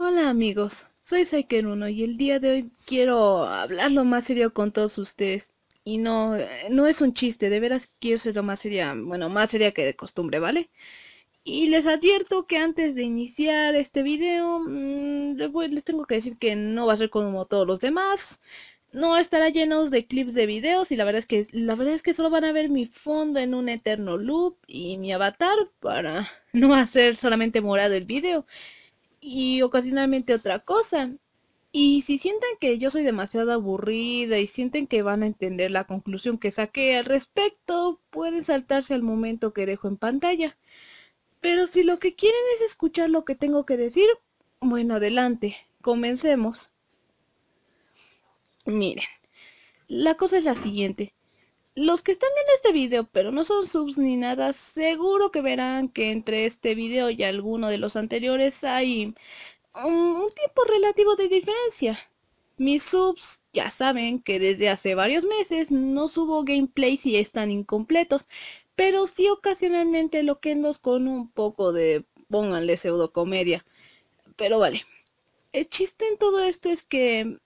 Hola amigos, soy Saiker 1 y el día de hoy quiero hablar lo más serio con todos ustedes. Y no, eh, no es un chiste, de veras quiero ser lo más seria, bueno, más seria que de costumbre, ¿vale? Y les advierto que antes de iniciar este video, mm, les tengo que decir que no va a ser como todos los demás. No estará llenos de clips de videos y la verdad es que la verdad es que solo van a ver mi fondo en un eterno loop y mi avatar para no hacer solamente morado el video y ocasionalmente otra cosa. Y si sienten que yo soy demasiado aburrida y sienten que van a entender la conclusión que saqué al respecto, pueden saltarse al momento que dejo en pantalla. Pero si lo que quieren es escuchar lo que tengo que decir, bueno, adelante, comencemos. Miren, la cosa es la siguiente los que están viendo este video pero no son subs ni nada, seguro que verán que entre este video y alguno de los anteriores hay un, tiempo relativo de diferencia. Mis subs ya saben que desde hace varios meses no subo gameplays y están incompletos, pero sí ocasionalmente loquendos con un poco de, pónganle pseudo-comedia. Pero vale, el chiste en todo esto es que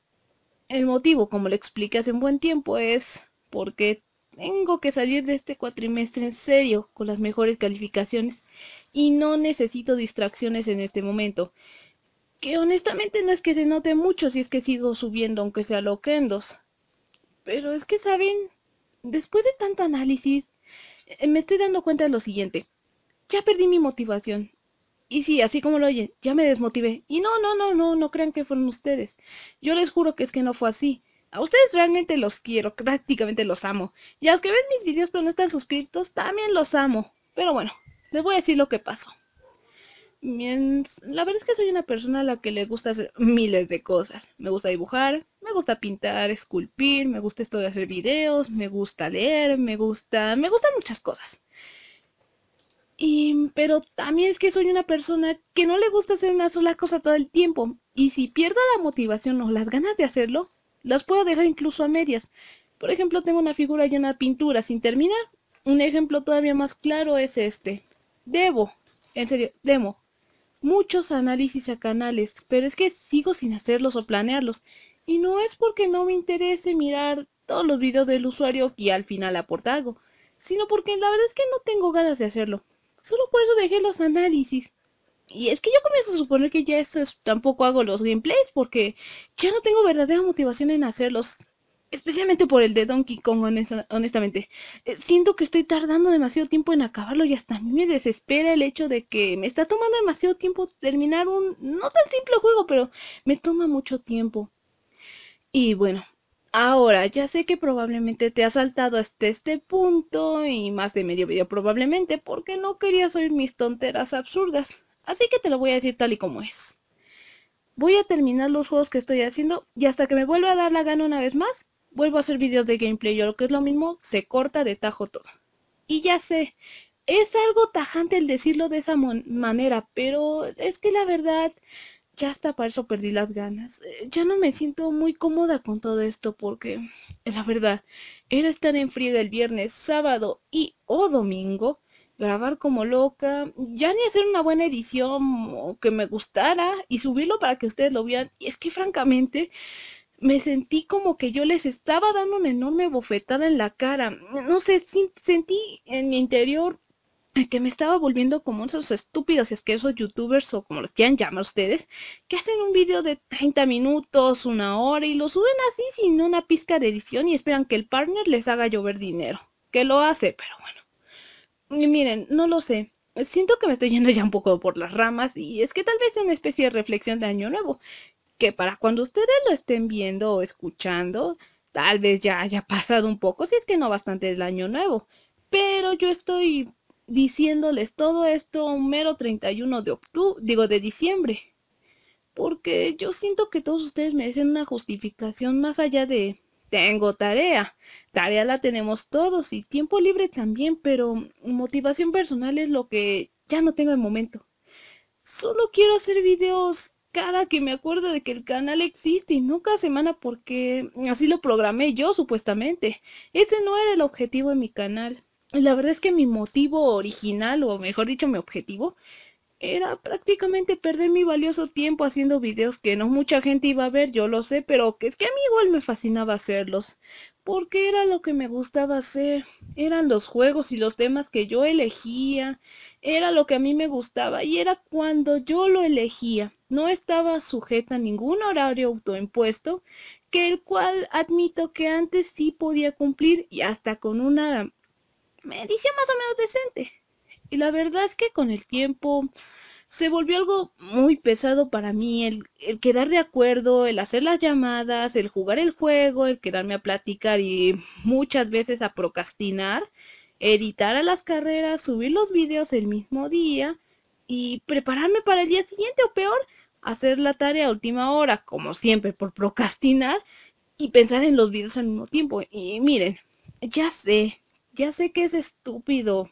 el motivo, como le expliqué hace un buen tiempo, es porque tengo que salir de este cuatrimestre en serio, con las mejores calificaciones, y no necesito distracciones en este momento. Que honestamente no es que se note mucho si es que sigo subiendo, aunque sea loquendos. Pero es que, ¿saben? Después de tanto análisis, eh, me estoy dando cuenta de lo siguiente. Ya perdí mi motivación. Y sí, así como lo oyen, ya me desmotivé. Y no, no, no, no, no crean que fueron ustedes. Yo les juro que es que no fue así. A ustedes realmente los quiero, prácticamente los amo. Y a los que ven mis videos pero no están suscritos, también los amo. Pero bueno, les voy a decir lo que pasó. la verdad es que soy una persona a la que le gusta hacer miles de cosas. Me gusta dibujar, me gusta pintar, esculpir, me gusta esto de hacer videos, me gusta leer, me gusta... Me gustan muchas cosas. Y, pero también es que soy una persona que no le gusta hacer una sola cosa todo el tiempo. Y si pierdo la motivación o las ganas de hacerlo, las puedo dejar incluso a medias. Por ejemplo, tengo una figura llena de pintura sin terminar. Un ejemplo todavía más claro es este. Debo, en serio, demo. Muchos análisis a canales, pero es que sigo sin hacerlos o planearlos. Y no es porque no me interese mirar todos los videos del usuario y al final aportar algo, sino porque la verdad es que no tengo ganas de hacerlo. Solo puedo dejar dejé los análisis. Y es que yo comienzo a suponer que ya esto tampoco hago los gameplays porque ya no tengo verdadera motivación en hacerlos. Especialmente por el de Donkey Kong, honestamente. Eh, siento que estoy tardando demasiado tiempo en acabarlo y hasta a mí me desespera el hecho de que me está tomando demasiado tiempo terminar un no tan simple juego, pero me toma mucho tiempo. Y bueno, Ahora, ya sé que probablemente te has saltado hasta este punto y más de medio video probablemente porque no querías oír mis tonteras absurdas. Así que te lo voy a decir tal y como es. Voy a terminar los juegos que estoy haciendo y hasta que me vuelva a dar la gana una vez más, vuelvo a hacer videos de gameplay Yo lo que es lo mismo, se corta de tajo todo. Y ya sé, es algo tajante el decirlo de esa manera, pero es que la verdad, ya hasta para eso perdí las ganas. Eh, ya no me siento muy cómoda con todo esto porque, la verdad, era estar en friega el viernes, sábado y o domingo grabar como loca, ya ni hacer una buena edición o que me gustara y subirlo para que ustedes lo vean. Y es que francamente me sentí como que yo les estaba dando una enorme bofetada en la cara. No sé, sentí en mi interior que me estaba volviendo como esos estúpidos que esos youtubers o como lo quieran llamar ustedes, que hacen un video de 30 minutos, una hora y lo suben así sin una pizca de edición y esperan que el partner les haga llover dinero. Que lo hace, pero bueno miren, no lo sé. Siento que me estoy yendo ya un poco por las ramas y es que tal vez sea una especie de reflexión de Año Nuevo, que para cuando ustedes lo estén viendo o escuchando, tal vez ya haya pasado un poco, si es que no bastante el Año Nuevo. Pero yo estoy diciéndoles todo esto un mero 31 de octubre, digo de diciembre, porque yo siento que todos ustedes merecen una justificación más allá de tengo tarea. Tarea la tenemos todos y tiempo libre también, pero motivación personal es lo que ya no tengo de momento. Solo quiero hacer videos cada que me acuerdo de que el canal existe y nunca semana porque así lo programé yo supuestamente. Ese no era el objetivo de mi canal. La verdad es que mi motivo original, o mejor dicho, mi objetivo, era prácticamente perder mi valioso tiempo haciendo videos que no mucha gente iba a ver, yo lo sé, pero que es que a mí igual me fascinaba hacerlos, porque era lo que me gustaba hacer, eran los juegos y los temas que yo elegía, era lo que a mí me gustaba y era cuando yo lo elegía, no estaba sujeta a ningún horario autoimpuesto, que el cual admito que antes sí podía cumplir y hasta con una medición más o menos decente y la verdad es que con el tiempo se volvió algo muy pesado para mí el, quedar de acuerdo, el hacer las llamadas, el jugar el juego, el quedarme a platicar y muchas veces a procrastinar, editar a las carreras, subir los videos el mismo día y prepararme para el día siguiente o peor, hacer la tarea a última hora, como siempre, por procrastinar y pensar en los videos al mismo tiempo. Y miren, ya sé, ya sé que es estúpido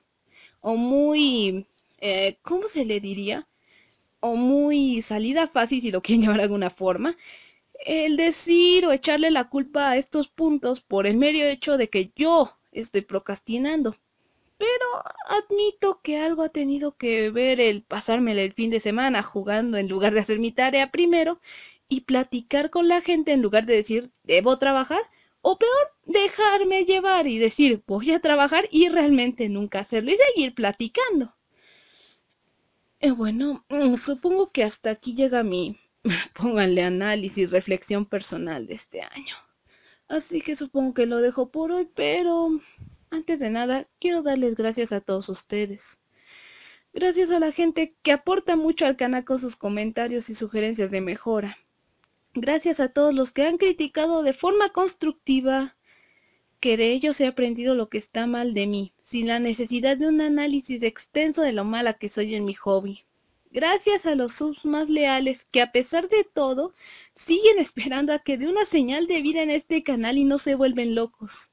o muy, eh, ¿cómo se le diría? O muy salida fácil si lo quieren llamar alguna forma. El decir o echarle la culpa a estos puntos por el medio hecho de que yo estoy procrastinando. Pero admito que algo ha tenido que ver el pasármelo el fin de semana jugando en lugar de hacer mi tarea primero y platicar con la gente en lugar de decir debo trabajar o peor, dejarme llevar y decir voy a trabajar y realmente nunca hacerlo y seguir platicando. Eh, bueno, mm, supongo que hasta aquí llega mi, pónganle análisis, reflexión personal de este año. Así que supongo que lo dejo por hoy, pero antes de nada quiero darles gracias a todos ustedes. Gracias a la gente que aporta mucho al con sus comentarios y sugerencias de mejora. Gracias a todos los que han criticado de forma constructiva que de ellos he aprendido lo que está mal de mí, sin la necesidad de un análisis extenso de lo mala que soy en mi hobby. Gracias a los subs más leales que a pesar de todo siguen esperando a que dé una señal de vida en este canal y no se vuelven locos.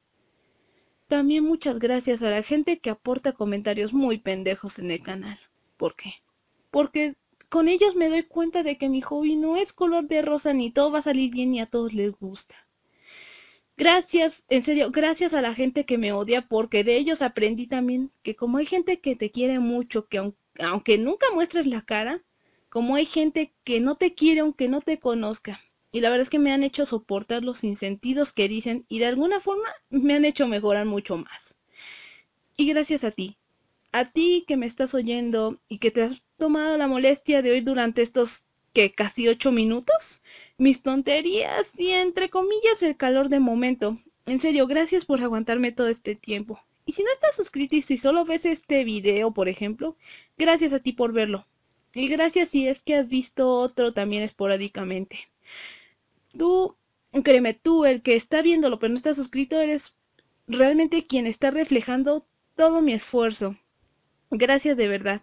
También muchas gracias a la gente que aporta comentarios muy pendejos en el canal. ¿Por qué? Porque con ellos me doy cuenta de que mi hobby no es color de rosa ni todo va a salir bien y a todos les gusta. Gracias, en serio, gracias a la gente que me odia porque de ellos aprendí también que como hay gente que te quiere mucho, que aunque, nunca muestres la cara, como hay gente que no te quiere aunque no te conozca. Y la verdad es que me han hecho soportar los insentidos que dicen y de alguna forma me han hecho mejorar mucho más. Y gracias a ti, a ti que me estás oyendo y que te has tomado la molestia de oír durante estos que casi ocho minutos mis tonterías y entre comillas el calor de momento. En serio, gracias por aguantarme todo este tiempo. Y si no estás suscrito y si solo ves este video, por ejemplo, gracias a ti por verlo. Y gracias si es que has visto otro también esporádicamente. Tú, créeme, tú, el que está viéndolo pero no está suscrito, eres realmente quien está reflejando todo mi esfuerzo. Gracias de verdad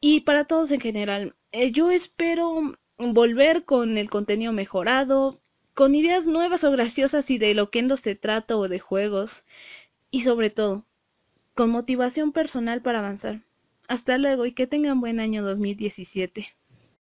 y para todos en general. Eh, yo espero volver con el contenido mejorado, con ideas nuevas o graciosas y de lo que no se trata o de juegos, y sobre todo, con motivación personal para avanzar. Hasta luego y que tengan buen año 2017.